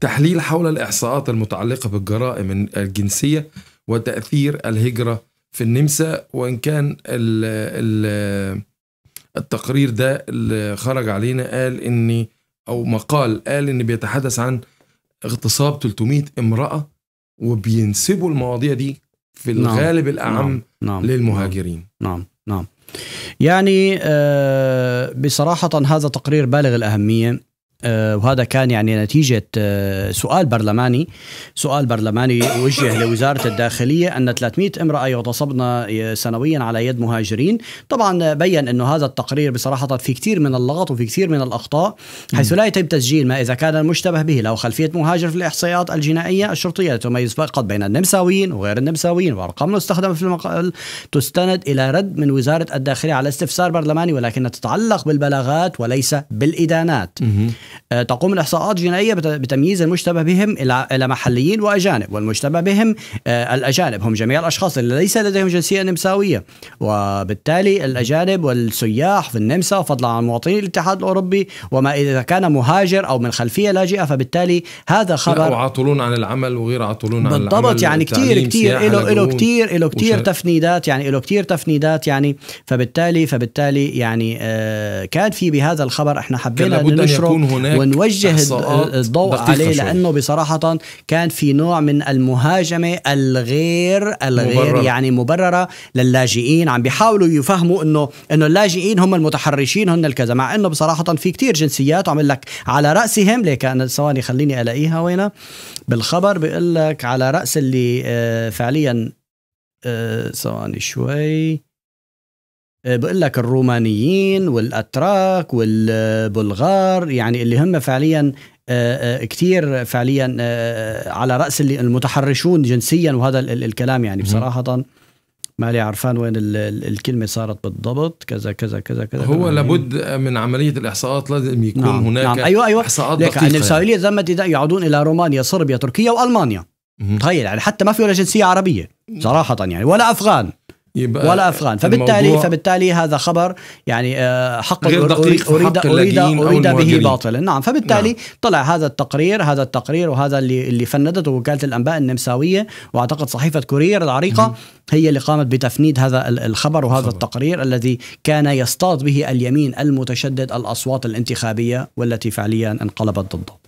تحليل حول الإحصاءات المتعلقة بالجرائم الجنسية وتأثير الهجرة في النمسا وإن كان التقرير ده اللي خرج علينا قال إن أو مقال قال إن بيتحدث عن اغتصاب 300 امرأة وبينسبوا المواضيع دي في نعم، الغالب نعم. الأعم نعم. للمهاجرين نعم نعم, نعم. يعني آه، بصراحة هذا تقرير بالغ الأهمية آه، وهذا كان يعني نتيجة آه، سؤال برلماني سؤال برلماني وجه لوزارة الداخلية أن 300 امرأة يغتصبن آه، سنويا على يد مهاجرين طبعا بين أنه هذا التقرير بصراحة في كثير من اللغط وفي كثير من الأخطاء حيث لا يتم تسجيل ما إذا كان المشتبه به له خلفية مهاجر في الإحصائيات الجنائية الشرطية تميز فقط بين النمساويين وغير النمساويين وأرقام مستخدمة في المقال تستند إلى رد من وزارة الداخلية على استفسار برلماني ولكن تتعلق بالبلاغات وليس بالإدانات آه، تقوم الإحصاءات الجنائية بتمييز المشتبه بهم إلى محليين وأجانب والمشتبه بهم آه، الأجانب هم جميع الأشخاص اللي ليس لديهم جنسية نمساوية وبالتالي الأجانب والسياح في النمسا فضلا عن مواطني الاتحاد الأوروبي وما إذا كان مهاجر أو من خلفية لاجئة فبالتالي هذا خبر وعاطلون عن العمل وغير عاطلون عن العمل بالضبط يعني كثير كثير إله إله كثير إله كثير تفنيدات يعني إله كثير تفنيدات يعني فبالتالي فبالتالي يعني آه، كان في بهذا الخبر احنا حبينا نشره هناك ونوجه الضوء عليه لانه بصراحه كان في نوع من المهاجمه الغير الغير مبررة. يعني مبرره للاجئين عم بيحاولوا يفهموا انه انه اللاجئين هم المتحرشين هن الكذا مع انه بصراحه في كتير جنسيات وعم لك على راسهم ليك انا ثواني خليني الاقيها وينها بالخبر بيقول لك على راس اللي آه، فعليا آه، ثواني شوي آه، بقول لك الرومانيين والاتراك والبلغار يعني اللي هم فعليا آه، آه، كثير فعليا على راس المتحرشون جنسيا وهذا الكلام يعني بصراحه مالي عرفان وين الكلمه صارت بالضبط كذا كذا كذا كذا هو كذا لابد يعني. من عمليه الاحصاءات لازم يكون نعم. هناك نعم. ايوه ايوه احصاءات دقيقه يعني السائليه ذمت يعودون الى رومانيا صربيا تركيا والمانيا تخيل يعني حتى ما في ولا جنسيه عربيه صراحه يعني ولا افغان يبقى ولا افغان فبالتالي فبالتالي هذا خبر يعني آه، حق غير دقيق اريد اريد اريد به باطلا نعم فبالتالي نعم. طلع هذا التقرير هذا التقرير وهذا اللي اللي فندته وكاله الانباء النمساويه واعتقد صحيفه كورير العريقه مم. هي اللي قامت بتفنيد هذا الخبر وهذا خبر. التقرير الذي كان يصطاد به اليمين المتشدد الاصوات الانتخابيه والتي فعليا انقلبت ضده